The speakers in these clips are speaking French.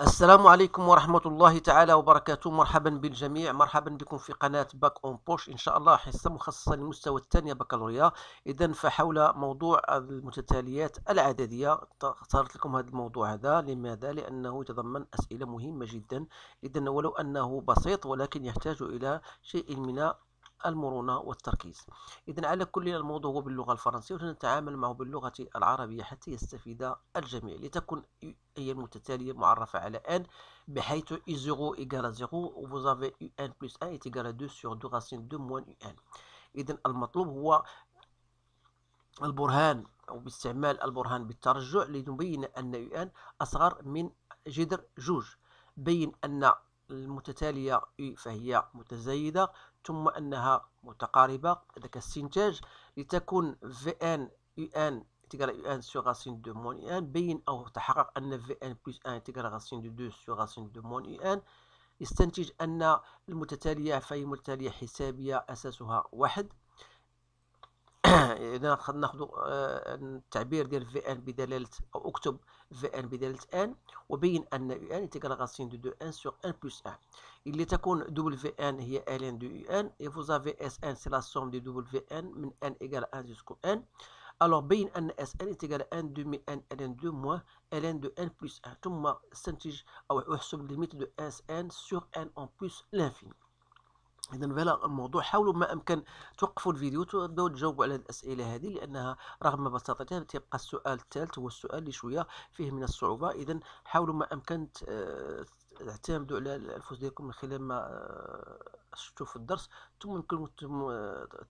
السلام عليكم ورحمة الله تعالى وبركاته مرحبا بالجميع مرحبا بكم في قناة باك اون بوش إن شاء الله حصة مخصصة للمستوى الثاني بكالوريا إذا فحول موضوع المتتاليات العددية اختارت لكم هذا الموضوع هذا لماذا؟ لأنه يتضمن أسئلة مهمة جدا إذا ولو أنه بسيط ولكن يحتاج إلى شيء من المرونة والتركيز إذا على كل الموضوع هو باللغة الفرنسية ونتعامل معه باللغة العربية حتى يستفيد الجميع لتكن هي المتتالية معرفة على n بحيث i0 égale 0 وفوزافي avez un plus 1 est 2 sur 2 racine 2 moins un إذا المطلوب هو البرهان أو باستعمال البرهان بالترجع لنبين أن ان أصغر من جذر جوج بين أن المتتالية فهي متزايدة ثم انها متقاربه هذاك السنتاج لتكون في ان يو ان انتيغرال يو ان سو غاسين دو مون يو ان بين او تحقق ان في ان بلس ان انتيغرال غاسين دو دو سو غاسين دو مون يو ان يستنتج ان المتتاليه فهي متتاليه حسابيه اساسها واحد Nous avons un tablier de VN de l'Octobre VNBDLTN. de l'Octobre où N est égal à la racine de 2N sur N plus 1. Il est égal à WN qui est LN de UN et vous avez SN c'est la somme de WN de N égale à 1 jusqu'à N. Alors N est égal à 1 demi N LN de moins LN de N plus 1. Tout le monde est en somme limite de SN sur N en plus l'infini. اذا بلا الموضوع حاولوا ما امكن توقفوا الفيديو تبداو تجاوبوا على الاسئله هذه لانها رغم بساطتها تبقى السؤال الثالث هو السؤال اللي شويه فيه من الصعوبه اذا حاولوا ما امكن تعتمدوا على الفوز ديالكم من خلال ما آه، شفتوا في الدرس ثم يمكن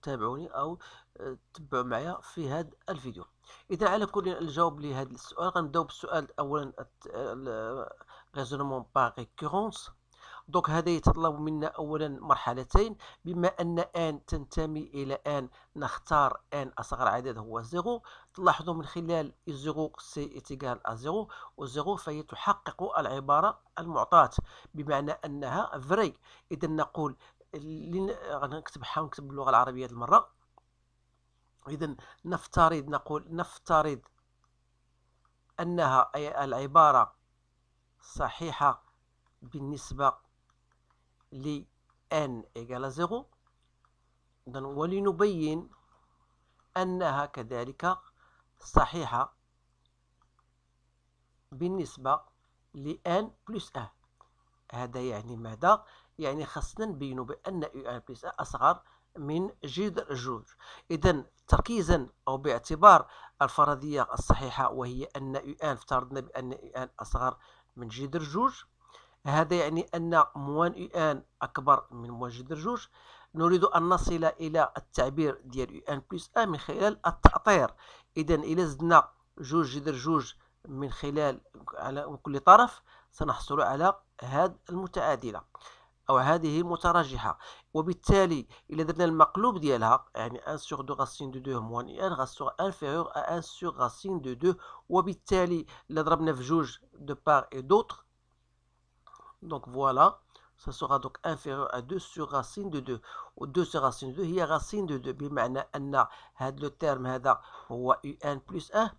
تتابعوني او آه، تتبعوا معايا في هذا الفيديو اذا على كل الجواب لهذا السؤال غنبداو بالسؤال اولا ريزونمون باغ ريكورونس دونك هذا يتطلب منا اولا مرحلتين بما ان ان تنتمي الى ان نختار ان اصغر عدد هو زيرو تلاحظوا من خلال زيرو سي اتيكال و وزيرو فهي تحقق العباره المعطاه بمعنى انها فري اذا نقول حاول ونكتب باللغه العربيه المره اذا نفترض نقول نفترض انها العباره صحيحه بالنسبه ل n إيجال زيرو ولنبين أنها كذلك صحيحة بالنسبة ل n بلس a هذا يعني ماذا؟ يعني خاصنا نبينو بأن u n بلس a أصغر من جذر جوج إذا تركيزا أو باعتبار الفرضية الصحيحة وهي أن u n افترضنا بأن u n أصغر من جذر جوج هذا يعني أن موان ان أكبر من موان جدر جوج نريد أن نصل إلى التعبير ديال يو ان بلس ان من خلال التأطير إذا إذا زدنا جوج جذر جوج من خلال على كل طرف سنحصل على هذه المتعادلة أو هذه المتراجحة وبالتالي إذا درنا المقلوب ديالها يعني أن سور دو غاسين دو دو موان ان غاسور انفيريور أن سور غاسين دو دو وبالتالي الى ضربنا في جوج دو باغ اي دوتر Donc voilà, ça sera donc inférieur à 2 sur racine de 2 و 2 sur racine de 2 هي racine de 2 بمعنى أن هاد لو تيرم هذا هو u n plus 1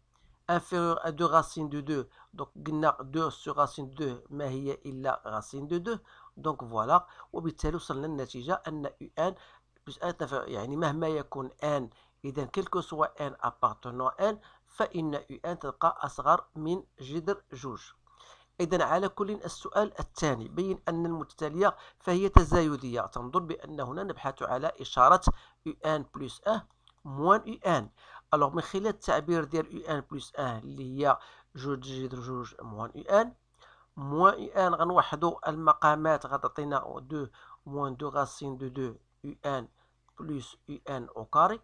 inférieur à 2 racine de 2 donc قلنا 2 sur racine de 2 ما هي إلا racine de 2 donc voilà وبالتالي وصلنا للنتيجة أن u n plus 1 يعني مهما يكون n إذا كلكو سوا n appartenant n فإن u n تبقى أصغر من جذر جوج إذا على كل السؤال الثاني بين أن المتتالية فهي تزايدية تنظر بأن هنا نبحث على إشارة UN بلس أه موان UN ألوغ من خلال التعبير ديال UN بلس أه اللي هي جوج جدر جوج موان UN موان UN غنوحدو المقامات غتعطينا 2 موان 2 غاسين دو 2 UN بلس UN أو كاري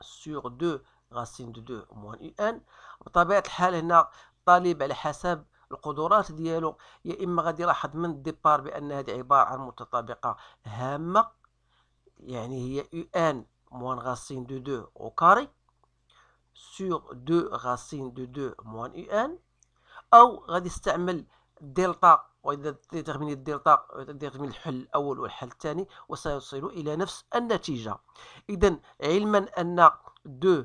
سور 2 غاسين دو 2 موان UN بطبيعة الحال هنا طالب على حسب القدرات ديالو يا اما غادي يلاحظ من الديبار بان هذه عباره عن متطابقه هامه يعني هي يو ان موان غاسين دو دو او كاري سور دو غاسين دو دو موان يو ان او غادي يستعمل دلتا واذا ديتيرميني الدلتا ديتيرميني الحل الاول والحل الثاني وسيصل الى نفس النتيجه اذا علما ان دو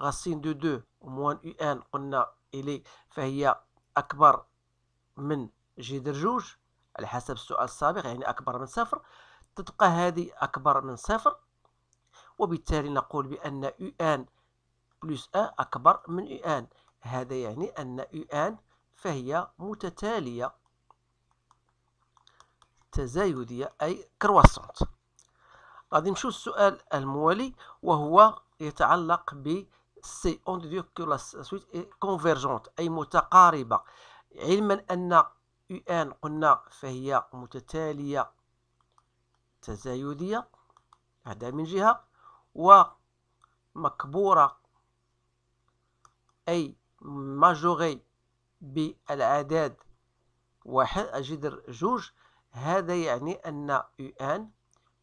غاسين دو دو موان يو ان قلنا الي فهي أكبر من جدر جوج على حسب السؤال السابق يعني أكبر من صفر تبقى هذه أكبر من صفر وبالتالي نقول بأن يو ان بلس أ أكبر من يو ان هذا يعني أن يو ان فهي متتالية تزايدية أي كرواسونت غادي نمشيو السؤال الموالي وهو يتعلق ب سي اون دو كو لا سويت كونفيرجونت إيه، اي متقاربه علما ان يو ان قلنا فهي متتاليه تزايديه هذا من جهه ومكبوره اي ماجوري بالعدد واحد جذر جوج هذا يعني ان يو ان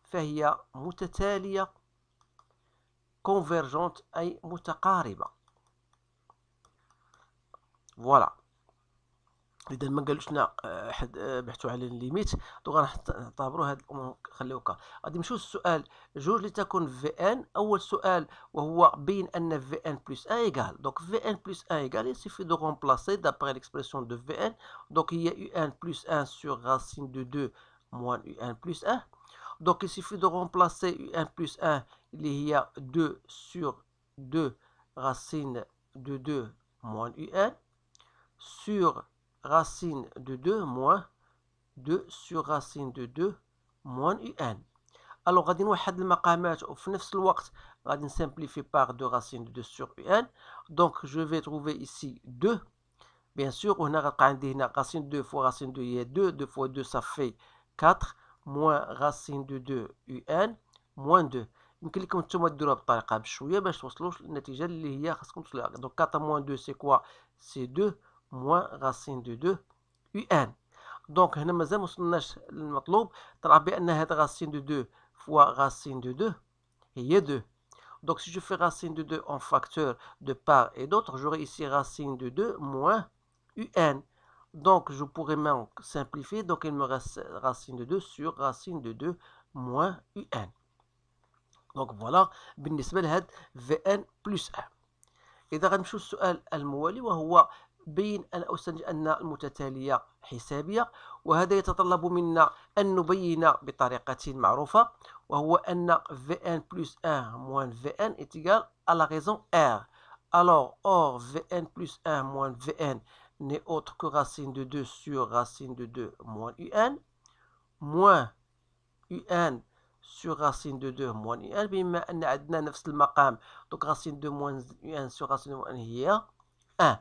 فهي متتاليه كونفيرجونت أي متقاربة فوالا اذا ما قالوش لنا آه، حد آه، بحثوا على الليميت دونك غنعتبروا هاد الامور نخليو غادي نمشيو للسؤال جوج لتكون في ان اول سؤال وهو بين ان في ان بلس ان ايكال دونك في ان بلس ان ايكال يسيفي دو رومبلاسي دابري ليكسبرسيون دو في ان دونك هي يو ان بلس ان سور راسين دو دو موان يو ان بلس ان Donc, il suffit de remplacer 1 plus 1. Il y a 2 sur 2 racine de 2 moins un sur racine de 2 moins 2 sur racine de 2 moins un. Alors, on va dire au temps, on va simplifier par 2 racine de 2 sur un. Donc, je vais trouver ici 2. Bien sûr, on a racine de 2 fois racine de 2. 2 fois 2, ça fait 4 moins racine de 2 un moins 2 يمكن لكم نتوما ديروها بشويه باش للنتيجه اللي هي خاصكم دونك 4 moins 2 ben, c'est quoi C'est 2 moins racine de 2 un دونك هنا مازال ما وصلناش للمطلوب طلع بان هذا racine de 2 fois racine de 2 هي 2 Donc si je fais racine de 2 en facteur de part et d'autre, j'aurai ici racine de 2 moins un. Donc, je pourrais même simplifier. Donc, il me reste racine de 2 sur racine de 2 moins un. Donc, voilà. بالنسبة لهاد vn plus 1. إذا غنمشيو للسؤال الموالي وهو بين أن أستنتج أن المتتالية حسابية وهذا يتطلب منا أن نبين بطريقة معروفة وهو أن vn plus 1 moins vn est égal à la raison r. Alors, or vn plus 1 moins vn n'est autre que racine de 2 sur racine de 2 moins un, moins un sur racine de 2 moins un, بما أن عندنا نفس المقام donc racine de moins un sur racine de moins هي 1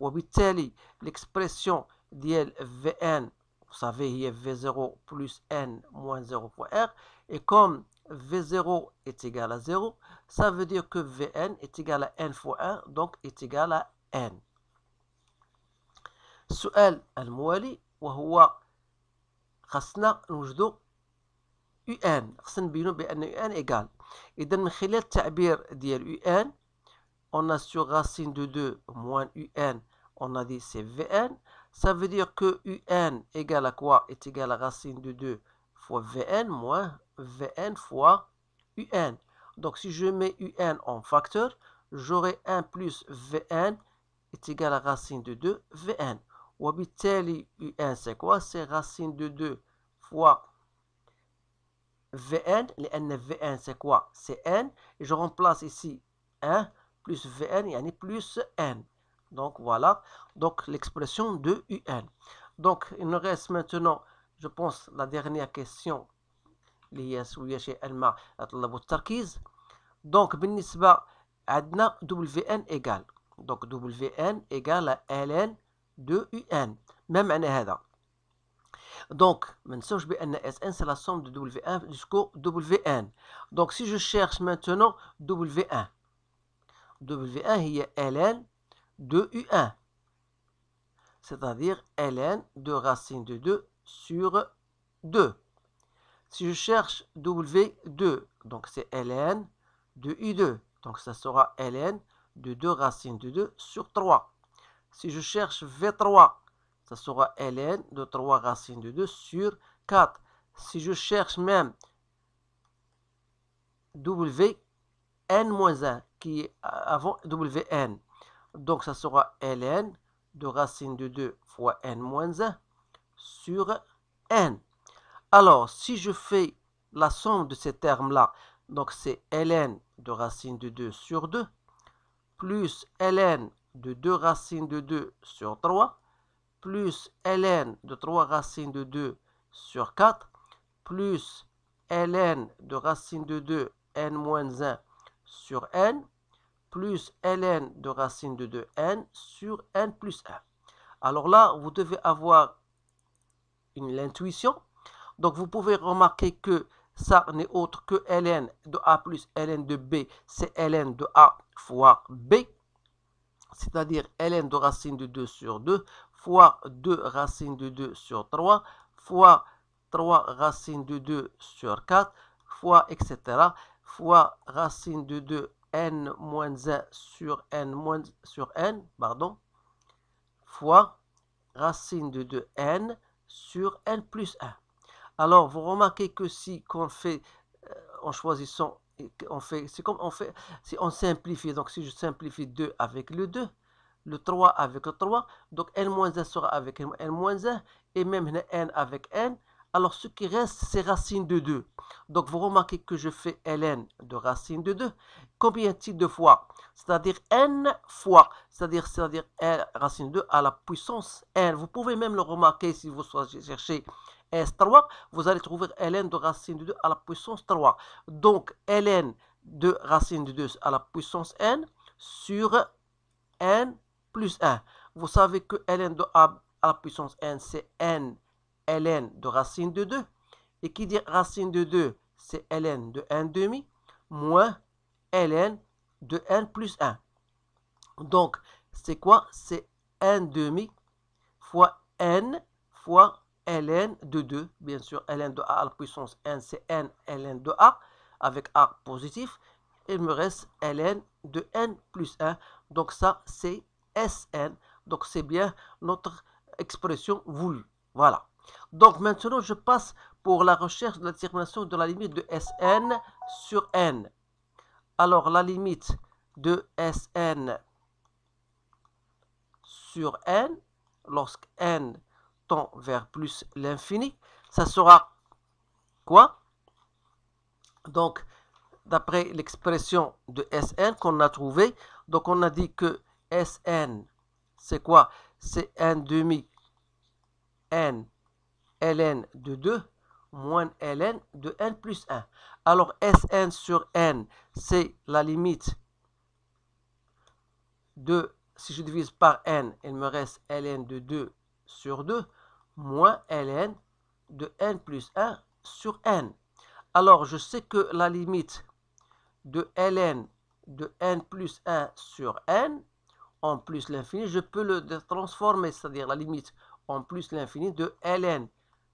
وبالتالي l'expression ديال vn vous savez a v0 plus n moins 0 fois r et comme V0 est égal à 0, ça veut dire que Vn est égal à n fois 1, donc est égal à n. السؤال الموالي وهو خاصنا نوجدو يو ان خاصنا nous بان UN ان اذا من خلال on a sur racine de 2 moins un, on a dit c'est vn. Ça veut dire que un égale à quoi Est égal à racine de 2 fois vn moins vn fois un. Donc si je mets un en facteur, j'aurai 1 plus vn est égal à racine de 2 vn. وبالتالي un c'est quoi C'est racine de 2 fois Vn, لأن Vn c'est quoi C'est n, et je remplace ici 1 plus Vn, يعني plus n. Donc voilà, donc l'expression de UN. Donc il nous reste maintenant, je pense, la dernière question اللي هي à Elma Donc Binisba, adna WN égale. Donc WN égale à LN de UN même معنى هذا Donc, SN, c'est la somme de W1 jusqu'au WN. Donc, si je cherche maintenant W1, W1 est ln de U1, c'est-à-dire ln de racine de 2 sur 2. Si je cherche W2, donc c'est ln de U2, donc ça sera ln de 2 racine de 2 sur 3. Si je cherche V3, ça sera ln de 3 racine de 2 sur 4. Si je cherche même W n-1 qui est avant Wn. Donc ça sera ln de racine de 2 fois n-1 sur n. Alors si je fais la somme de ces termes-là, donc c'est ln de racine de 2 sur 2 plus ln de 2 racines de 2 sur 3, plus ln de 3 racines de 2 sur 4, plus ln de racine de 2 n moins 1 sur n, plus ln de racine de 2n sur n plus 1. Alors là, vous devez avoir l'intuition. Donc vous pouvez remarquer que ça n'est autre que ln de a plus ln de b, c'est ln de a fois b c'est-à-dire ln de racine de 2 sur 2, fois 2 racine de 2 sur 3, fois 3 racine de 2 sur 4, fois etc., fois racine de 2 n moins 1 sur n moins sur n, pardon, fois racine de 2 n sur n plus 1. Alors, vous remarquez que si qu'on fait, euh, en choisissant on fait, c'est comme on fait, si on simplifie, donc si je simplifie 2 avec le 2, le 3 avec le 3, donc n-1 sera avec n-1, et même n avec n, alors ce qui reste, c'est racine de 2. Donc vous remarquez que je fais ln de racine de 2. Combien de fois C'est-à-dire n fois, c'est-à-dire c'est-à-dire racine de 2 à la puissance n. Vous pouvez même le remarquer si vous cherchez s 3, vous allez trouver ln de racine de 2 à la puissance 3. Donc, ln de racine de 2 à la puissance n sur n plus 1. Vous savez que ln de a à la puissance n, c'est n ln de racine de 2. Et qui dit racine de 2, c'est ln de 1 demi moins ln de n plus 1. Donc, c'est quoi C'est 1 demi fois n fois ln de 2, bien sûr, ln de a à la puissance n, c'est n ln de a, avec a positif. Il me reste ln de n plus 1. Donc ça, c'est Sn. Donc c'est bien notre expression voulue. Voilà. Donc maintenant, je passe pour la recherche de la détermination de la limite de Sn sur n. Alors la limite de Sn sur n, lorsque n vers plus l'infini, ça sera quoi Donc, d'après l'expression de Sn qu'on a trouvée, donc on a dit que Sn, c'est quoi C'est n demi n ln de 2 moins ln de n plus 1. Alors Sn sur n, c'est la limite de, si je divise par n, il me reste ln de 2 sur 2 moins ln de n plus 1 sur n. Alors, je sais que la limite de ln de n plus 1 sur n, en plus l'infini, je peux le transformer, c'est-à-dire la limite en plus l'infini de ln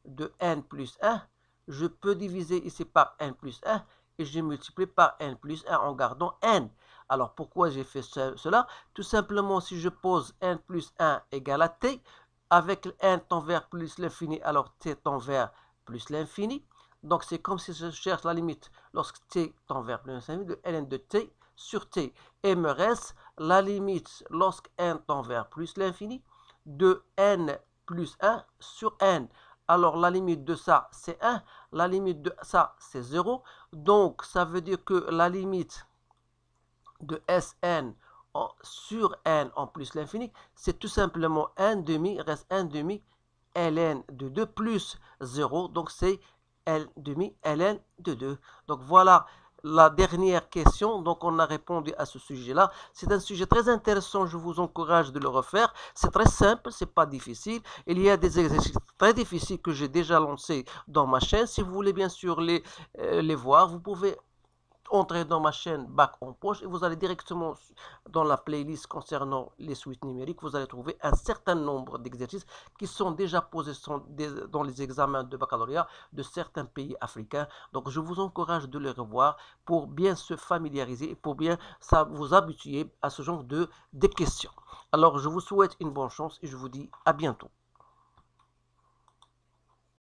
de n plus 1, je peux diviser ici par n plus 1 et je multiplie par n plus 1 en gardant n. Alors pourquoi j'ai fait cela Tout simplement, si je pose n plus 1 égale à t, avec N tend vers plus l'infini, alors t tend vers plus l'infini. Donc c'est comme si je cherche la limite lorsque t tend vers plus l'infini de ln de t sur t. Et me reste la limite lorsque n tend vers plus l'infini de n plus 1 sur n. Alors la limite de ça c'est 1, la limite de ça c'est 0. Donc ça veut dire que la limite de Sn sur n en plus l'infini, c'est tout simplement 1 demi, reste 1 demi ln de 2 plus 0, donc c'est l demi ln de 2. Donc voilà la dernière question, donc on a répondu à ce sujet-là. C'est un sujet très intéressant, je vous encourage de le refaire. C'est très simple, c'est pas difficile. Il y a des exercices très difficiles que j'ai déjà lancés dans ma chaîne. Si vous voulez bien sûr les, euh, les voir, vous pouvez entrez dans ma chaîne Bac en poche et vous allez directement dans la playlist concernant les suites numériques. Vous allez trouver un certain nombre d'exercices qui sont déjà posés dans les examens de baccalauréat de certains pays africains. Donc je vous encourage de les revoir pour bien se familiariser et pour bien vous habituer à ce genre de questions. Alors je vous souhaite une bonne chance et je vous dis à bientôt.